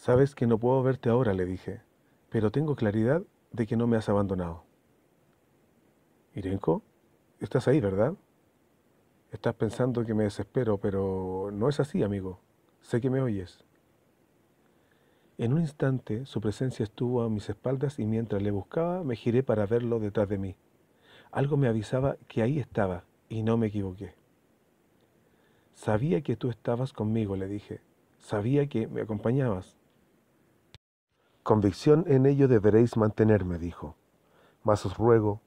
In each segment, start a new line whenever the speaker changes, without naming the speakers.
Sabes que no puedo verte ahora, le dije, pero tengo claridad de que no me has abandonado. Irenko, estás ahí, ¿verdad? Estás pensando que me desespero, pero no es así, amigo. Sé que me oyes. En un instante su presencia estuvo a mis espaldas y mientras le buscaba me giré para verlo detrás de mí. Algo me avisaba que ahí estaba y no me equivoqué. Sabía que tú estabas conmigo, le dije. Sabía que me acompañabas convicción en ello deberéis mantenerme, dijo. Mas os ruego,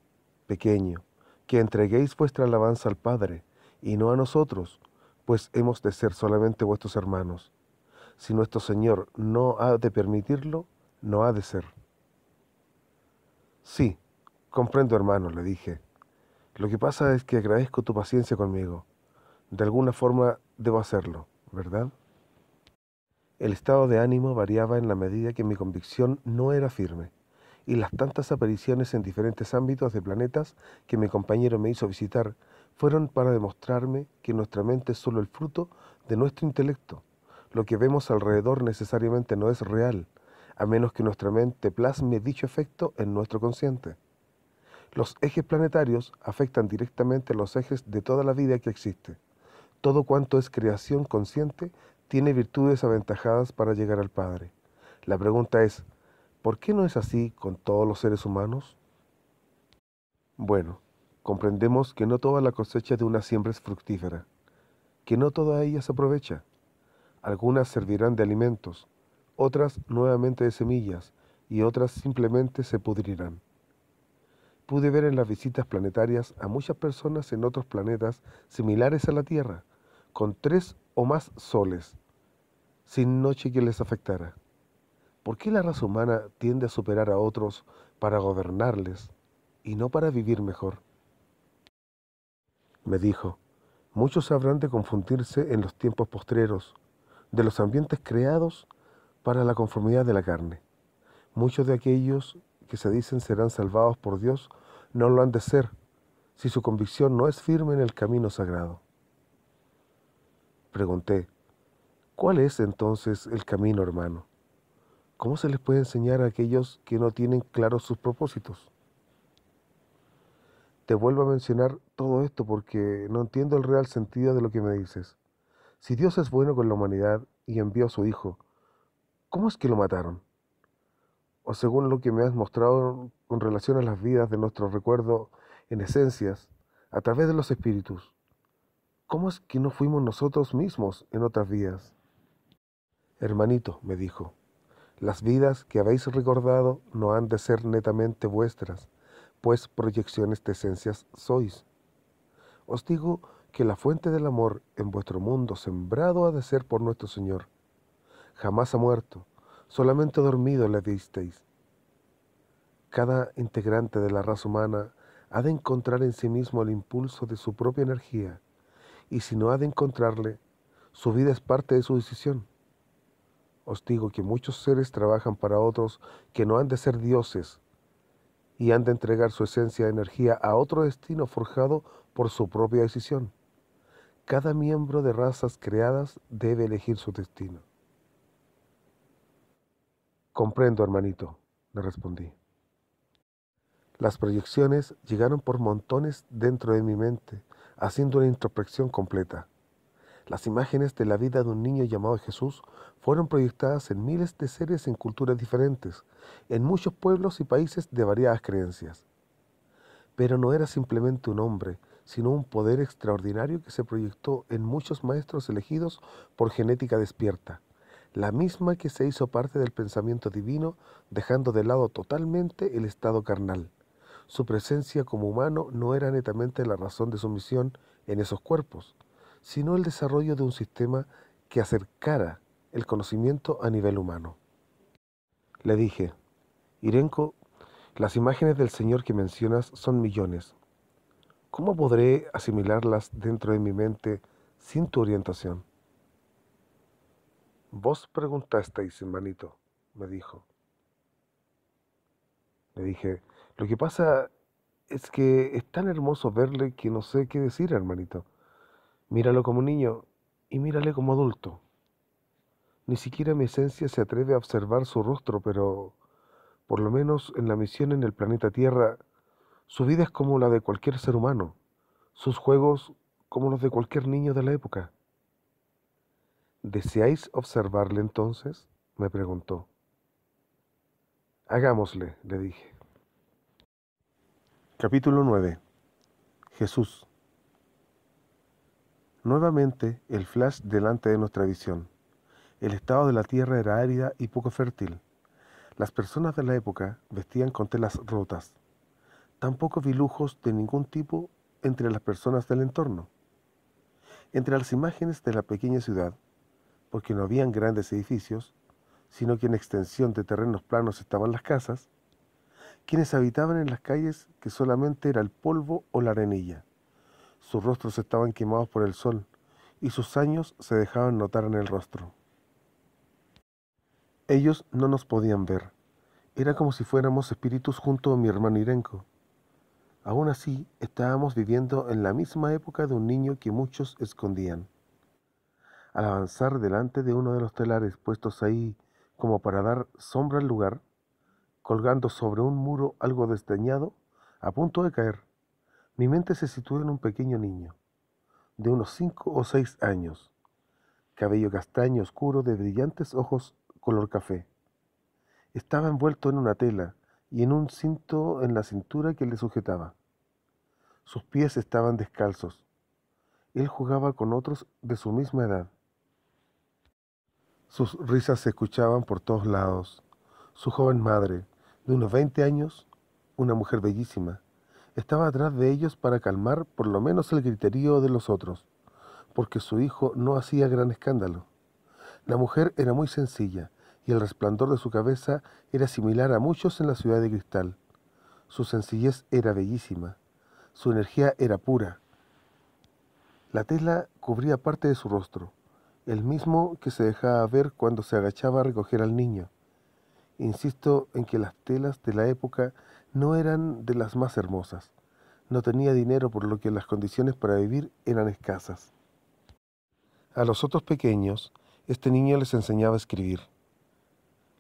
pequeño, que entreguéis vuestra alabanza al Padre, y no a nosotros, pues hemos de ser solamente vuestros hermanos. Si nuestro Señor no ha de permitirlo, no ha de ser. Sí, comprendo, hermano, le dije. Lo que pasa es que agradezco tu paciencia conmigo. De alguna forma debo hacerlo, ¿verdad? El estado de ánimo variaba en la medida que mi convicción no era firme y las tantas apariciones en diferentes ámbitos de planetas que mi compañero me hizo visitar fueron para demostrarme que nuestra mente es solo el fruto de nuestro intelecto. Lo que vemos alrededor necesariamente no es real, a menos que nuestra mente plasme dicho efecto en nuestro consciente. Los ejes planetarios afectan directamente los ejes de toda la vida que existe. Todo cuanto es creación consciente tiene virtudes aventajadas para llegar al Padre. La pregunta es, ¿por qué no es así con todos los seres humanos? Bueno, comprendemos que no toda la cosecha de una siembra es fructífera, que no toda ella se aprovecha. Algunas servirán de alimentos, otras nuevamente de semillas y otras simplemente se pudrirán. Pude ver en las visitas planetarias a muchas personas en otros planetas similares a la Tierra, con tres o más soles, sin noche que les afectara. ¿Por qué la raza humana tiende a superar a otros para gobernarles y no para vivir mejor? Me dijo, muchos habrán de confundirse en los tiempos postreros, de los ambientes creados para la conformidad de la carne. Muchos de aquellos que se dicen serán salvados por Dios no lo han de ser si su convicción no es firme en el camino sagrado. Pregunté, ¿Cuál es entonces el camino, hermano? ¿Cómo se les puede enseñar a aquellos que no tienen claros sus propósitos? Te vuelvo a mencionar todo esto porque no entiendo el real sentido de lo que me dices. Si Dios es bueno con la humanidad y envió a su Hijo, ¿cómo es que lo mataron? O según lo que me has mostrado con relación a las vidas de nuestro recuerdo en esencias, a través de los espíritus, ¿cómo es que no fuimos nosotros mismos en otras vidas? Hermanito, me dijo, las vidas que habéis recordado no han de ser netamente vuestras, pues proyecciones de esencias sois. Os digo que la fuente del amor en vuestro mundo sembrado ha de ser por nuestro Señor. Jamás ha muerto, solamente dormido le disteis. Cada integrante de la raza humana ha de encontrar en sí mismo el impulso de su propia energía, y si no ha de encontrarle, su vida es parte de su decisión. Os digo que muchos seres trabajan para otros que no han de ser dioses y han de entregar su esencia de energía a otro destino forjado por su propia decisión. Cada miembro de razas creadas debe elegir su destino. Comprendo, hermanito, le respondí. Las proyecciones llegaron por montones dentro de mi mente, haciendo una introspección completa. Las imágenes de la vida de un niño llamado Jesús fueron proyectadas en miles de seres en culturas diferentes, en muchos pueblos y países de variadas creencias. Pero no era simplemente un hombre, sino un poder extraordinario que se proyectó en muchos maestros elegidos por genética despierta, la misma que se hizo parte del pensamiento divino, dejando de lado totalmente el estado carnal. Su presencia como humano no era netamente la razón de su misión en esos cuerpos, sino el desarrollo de un sistema que acercara el conocimiento a nivel humano. Le dije, Irenko, las imágenes del Señor que mencionas son millones. ¿Cómo podré asimilarlas dentro de mi mente sin tu orientación? Vos preguntasteis, hermanito, me dijo. Le dije, lo que pasa es que es tan hermoso verle que no sé qué decir, hermanito. Míralo como niño y mírale como adulto. Ni siquiera mi esencia se atreve a observar su rostro, pero por lo menos en la misión en el planeta Tierra, su vida es como la de cualquier ser humano, sus juegos como los de cualquier niño de la época. ¿Deseáis observarle entonces? me preguntó. Hagámosle, le dije. Capítulo 9. Jesús. Nuevamente, el flash delante de nuestra visión. El estado de la tierra era árida y poco fértil. Las personas de la época vestían con telas rotas. Tampoco vi lujos de ningún tipo entre las personas del entorno. Entre las imágenes de la pequeña ciudad, porque no habían grandes edificios, sino que en extensión de terrenos planos estaban las casas, quienes habitaban en las calles que solamente era el polvo o la arenilla. Sus rostros estaban quemados por el sol y sus años se dejaban notar en el rostro. Ellos no nos podían ver. Era como si fuéramos espíritus junto a mi hermano Irenko. Aún así, estábamos viviendo en la misma época de un niño que muchos escondían. Al avanzar delante de uno de los telares puestos ahí como para dar sombra al lugar, colgando sobre un muro algo desteñado, a punto de caer, mi mente se sitúa en un pequeño niño, de unos cinco o seis años, cabello castaño oscuro de brillantes ojos color café. Estaba envuelto en una tela y en un cinto en la cintura que le sujetaba. Sus pies estaban descalzos. Él jugaba con otros de su misma edad. Sus risas se escuchaban por todos lados. Su joven madre, de unos veinte años, una mujer bellísima, estaba atrás de ellos para calmar por lo menos el griterío de los otros, porque su hijo no hacía gran escándalo. La mujer era muy sencilla, y el resplandor de su cabeza era similar a muchos en la ciudad de cristal. Su sencillez era bellísima, su energía era pura. La tela cubría parte de su rostro, el mismo que se dejaba ver cuando se agachaba a recoger al niño. Insisto en que las telas de la época no eran de las más hermosas. No tenía dinero por lo que las condiciones para vivir eran escasas. A los otros pequeños, este niño les enseñaba a escribir.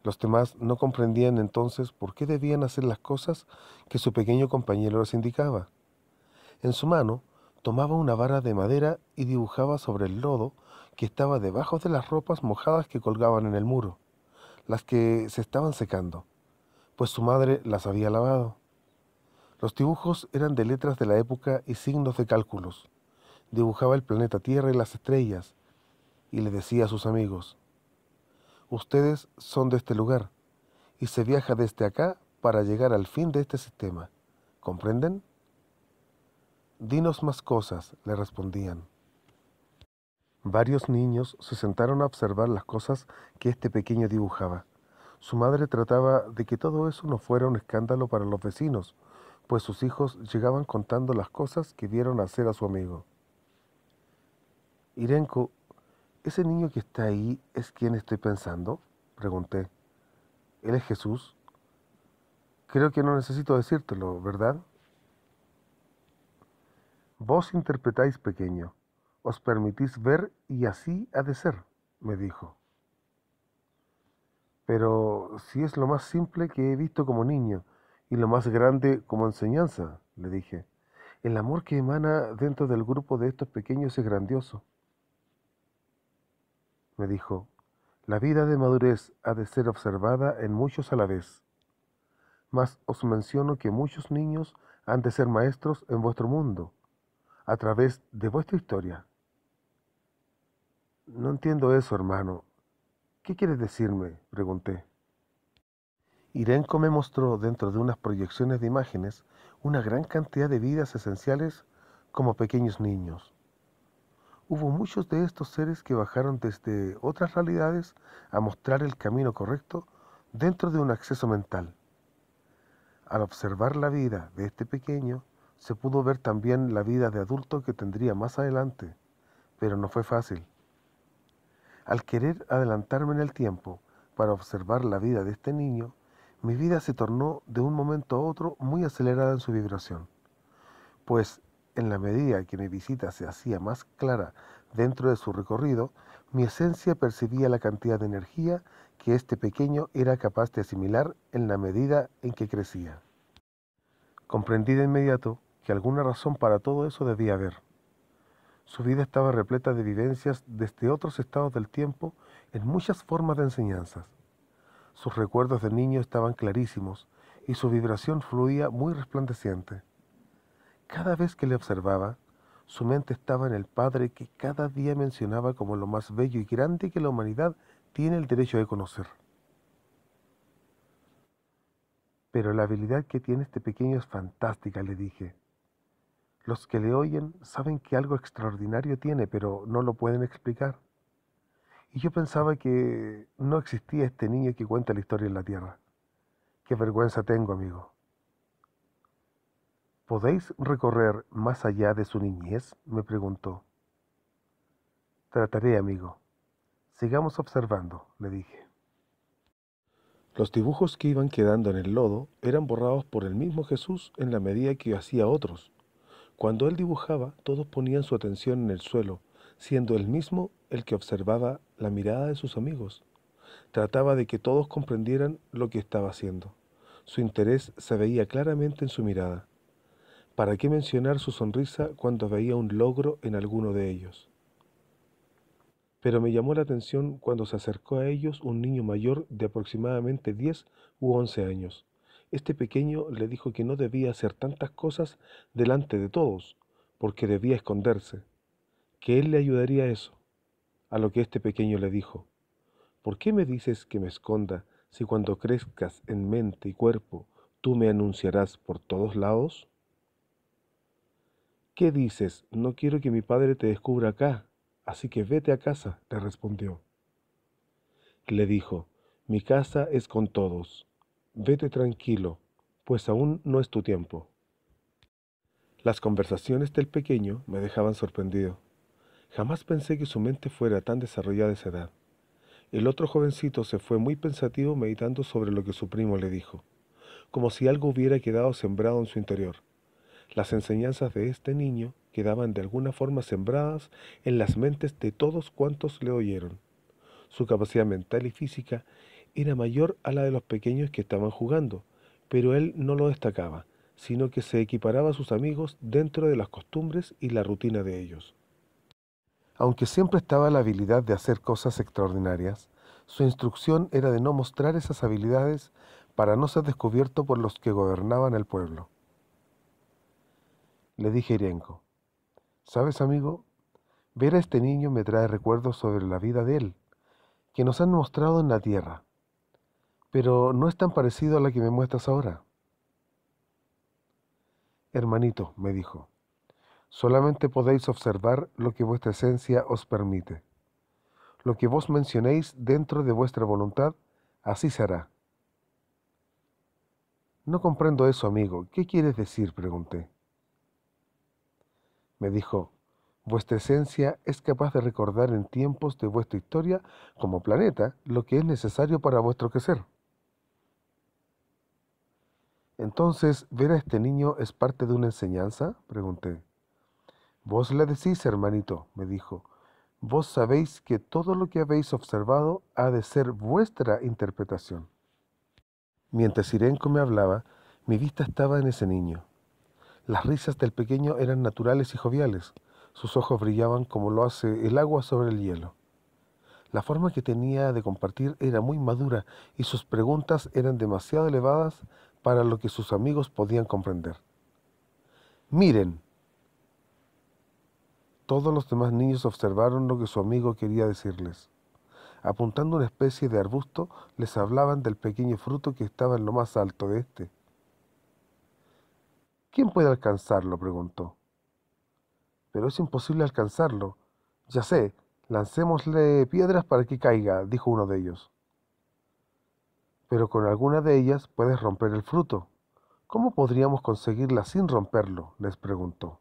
Los demás no comprendían entonces por qué debían hacer las cosas que su pequeño compañero les indicaba. En su mano tomaba una vara de madera y dibujaba sobre el lodo que estaba debajo de las ropas mojadas que colgaban en el muro, las que se estaban secando pues su madre las había lavado. Los dibujos eran de letras de la época y signos de cálculos. Dibujaba el planeta Tierra y las estrellas, y le decía a sus amigos, ustedes son de este lugar, y se viaja desde acá para llegar al fin de este sistema. ¿Comprenden? Dinos más cosas, le respondían. Varios niños se sentaron a observar las cosas que este pequeño dibujaba. Su madre trataba de que todo eso no fuera un escándalo para los vecinos, pues sus hijos llegaban contando las cosas que vieron hacer a su amigo. Irenko, ¿ese niño que está ahí es quien estoy pensando? Pregunté. ¿Él es Jesús? Creo que no necesito decírtelo, ¿verdad? Vos interpretáis pequeño, os permitís ver y así ha de ser, me dijo. Pero si es lo más simple que he visto como niño y lo más grande como enseñanza, le dije. El amor que emana dentro del grupo de estos pequeños es grandioso. Me dijo, la vida de madurez ha de ser observada en muchos a la vez. Mas os menciono que muchos niños han de ser maestros en vuestro mundo, a través de vuestra historia. No entiendo eso, hermano, ¿Qué quieres decirme? pregunté. Irenko me mostró dentro de unas proyecciones de imágenes una gran cantidad de vidas esenciales como pequeños niños. Hubo muchos de estos seres que bajaron desde otras realidades a mostrar el camino correcto dentro de un acceso mental. Al observar la vida de este pequeño, se pudo ver también la vida de adulto que tendría más adelante, pero no fue fácil. Al querer adelantarme en el tiempo para observar la vida de este niño, mi vida se tornó de un momento a otro muy acelerada en su vibración, pues en la medida que mi visita se hacía más clara dentro de su recorrido, mi esencia percibía la cantidad de energía que este pequeño era capaz de asimilar en la medida en que crecía. Comprendí de inmediato que alguna razón para todo eso debía haber. Su vida estaba repleta de vivencias desde otros estados del tiempo en muchas formas de enseñanzas. Sus recuerdos de niño estaban clarísimos y su vibración fluía muy resplandeciente. Cada vez que le observaba, su mente estaba en el Padre que cada día mencionaba como lo más bello y grande que la humanidad tiene el derecho de conocer. Pero la habilidad que tiene este pequeño es fantástica, le dije. Los que le oyen saben que algo extraordinario tiene, pero no lo pueden explicar. Y yo pensaba que no existía este niño que cuenta la historia en la tierra. Qué vergüenza tengo, amigo. ¿Podéis recorrer más allá de su niñez? me preguntó. Trataré, amigo. Sigamos observando, le dije. Los dibujos que iban quedando en el lodo eran borrados por el mismo Jesús en la medida que hacía otros, cuando él dibujaba, todos ponían su atención en el suelo, siendo él mismo el que observaba la mirada de sus amigos. Trataba de que todos comprendieran lo que estaba haciendo. Su interés se veía claramente en su mirada. ¿Para qué mencionar su sonrisa cuando veía un logro en alguno de ellos? Pero me llamó la atención cuando se acercó a ellos un niño mayor de aproximadamente 10 u 11 años. Este pequeño le dijo que no debía hacer tantas cosas delante de todos, porque debía esconderse, que él le ayudaría a eso. A lo que este pequeño le dijo, ¿por qué me dices que me esconda si cuando crezcas en mente y cuerpo tú me anunciarás por todos lados? ¿Qué dices? No quiero que mi padre te descubra acá, así que vete a casa, le respondió. Le dijo, mi casa es con todos Vete tranquilo, pues aún no es tu tiempo. Las conversaciones del pequeño me dejaban sorprendido. Jamás pensé que su mente fuera tan desarrollada a esa edad. El otro jovencito se fue muy pensativo meditando sobre lo que su primo le dijo, como si algo hubiera quedado sembrado en su interior. Las enseñanzas de este niño quedaban de alguna forma sembradas en las mentes de todos cuantos le oyeron. Su capacidad mental y física era mayor a la de los pequeños que estaban jugando, pero él no lo destacaba, sino que se equiparaba a sus amigos dentro de las costumbres y la rutina de ellos. Aunque siempre estaba la habilidad de hacer cosas extraordinarias, su instrucción era de no mostrar esas habilidades para no ser descubierto por los que gobernaban el pueblo. Le dije a Irenko, ¿sabes amigo? Ver a este niño me trae recuerdos sobre la vida de él, que nos han mostrado en la tierra pero no es tan parecido a la que me muestras ahora. Hermanito, me dijo, solamente podéis observar lo que vuestra esencia os permite. Lo que vos mencionéis dentro de vuestra voluntad, así será. No comprendo eso, amigo. ¿Qué quieres decir? pregunté. Me dijo, vuestra esencia es capaz de recordar en tiempos de vuestra historia como planeta lo que es necesario para vuestro crecer. Entonces, ¿ver a este niño es parte de una enseñanza? pregunté. Vos le decís, hermanito, me dijo, vos sabéis que todo lo que habéis observado ha de ser vuestra interpretación. Mientras Sirenko me hablaba, mi vista estaba en ese niño. Las risas del pequeño eran naturales y joviales. Sus ojos brillaban como lo hace el agua sobre el hielo. La forma que tenía de compartir era muy madura y sus preguntas eran demasiado elevadas para lo que sus amigos podían comprender. Miren, todos los demás niños observaron lo que su amigo quería decirles. Apuntando una especie de arbusto, les hablaban del pequeño fruto que estaba en lo más alto de éste. ¿Quién puede alcanzarlo? preguntó. Pero es imposible alcanzarlo. Ya sé, lancémosle piedras para que caiga, dijo uno de ellos pero con alguna de ellas puedes romper el fruto. ¿Cómo podríamos conseguirla sin romperlo? les preguntó.